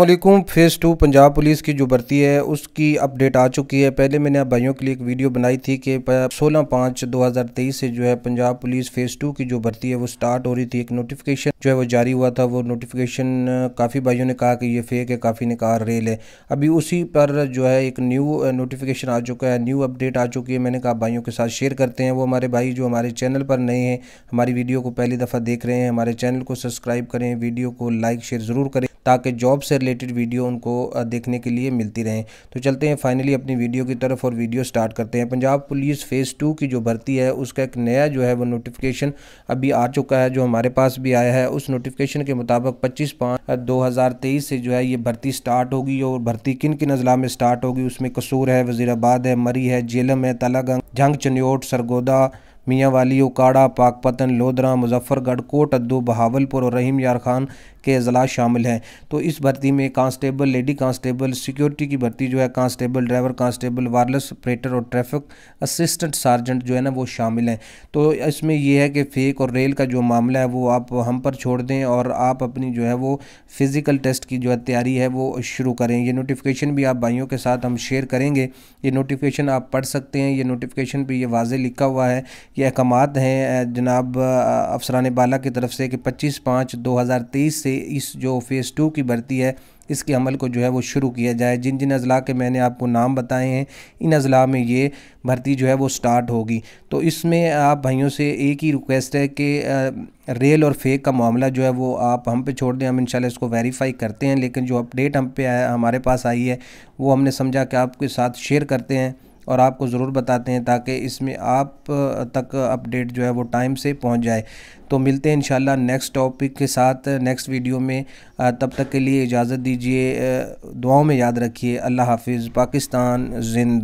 Aslam phase two Punjab police की जो भर्ती है उसकी अपडेट आ चुकी है पहले मैंने आप भाइयों के लिए एक वीडियो बनाई थी कि सोलह पाँच दो हज़ार तेईस से जो है पंजाब पुलिस फ़ेज़ टू की जो भर्ती है वो स्टार्ट हो रही थी एक नोटिफिकेशन जो है वो जारी हुआ था वो नोटिफिकेशन काफ़ी भाइयों ने कहा कि ये फेक है काफ़ी ने कहा रेल है अभी उसी पर जो है एक न्यू नोटिफिकेशन आ चुका है न्यू अपडेट आ चुकी है मैंने कहा भाइयों के साथ शेयर करते हैं वो हमारे भाई जो हमारे चैनल पर नए हैं हमारी वीडियो को पहली दफ़ा देख रहे हैं हमारे चैनल को सब्सक्राइब करें वीडियो को लाइक शेयर ज़रूर करें ताकि जॉब से रिलेटेड वीडियो उनको देखने के लिए मिलती रहें तो चलते हैं फाइनली अपनी वीडियो की तरफ और वीडियो स्टार्ट करते हैं पंजाब पुलिस फ़ेज़ टू की जो भर्ती है उसका एक नया जो है वो नोटिफिकेशन अभी आ चुका है जो हमारे पास भी आया है उस नोटिफिकेशन के मुताबिक पच्चीस पाँच दो से जो है ये भर्ती स्टार्ट होगी और भर्ती किन किन अजला में स्टार्ट होगी उसमें कसूर है वजीराबाद है मरी है जेलम है तलागंग झंग चन्योट सरगोदा मियाँ वाली उकाड़ा पाकपतन लोधरा मुजफ्फरगढ़ कोट अद्दू बहावलपुर और रहीम यार खान के अजला शामिल हैं तो इस भर्ती में कांस्टेबल लेडी कांस्टेबल सिक्योरिटी की भर्ती जो है constable driver constable wireless operator और ट्रैफिक असिस्टेंट सार्जेंट जो है ना वो शामिल हैं तो इसमें यह है कि फेक और रेल का जो मामला है वो आप हम पर छोड़ दें और आप अपनी जो है वो फ़िज़िकल टेस्ट की जो है तैयारी है वो शुरू करें ये नोटिफिकेशन भी आप भाइयों के साथ हम शेयर करेंगे ये नोटिफिकेशन आप पढ़ सकते हैं ये नोटिफिकेशन पर यह वाजे लिखा हुआ है ये अहकाम हैं जनाब अफसरान बाला की तरफ से कि पच्चीस पाँच दो हज़ार तेईस से इस जो फ़ेज़ टू की भर्ती है इसके अमल को जो है वो शुरू किया जाए जिन जिन अज़ला के मैंने आपको नाम बताए हैं इन अज़ला में ये भर्ती जो है वो स्टार्ट होगी तो इसमें आप भाइयों से एक ही रिक्वेस्ट है कि रेल और फेक का मामला जो है वो आप हम पे छोड़ दें हम इंशाल्लाह इसको वेरीफाई करते हैं लेकिन जो अपडेट हम पे आया हमारे पास आई है वो हमने समझा कि आपके साथ शेयर करते हैं और आपको ज़रूर बताते हैं ताकि इसमें आप तक अपडेट जो है वो टाइम से पहुँच जाए तो मिलते हैं इन नेक्स्ट टॉपिक के साथ नेक्स्ट वीडियो में तब तक के लिए इजाज़त दीजिए दुआओं में याद रखिए अल्लाह हाफिज़ पाकिस्तान जिंदा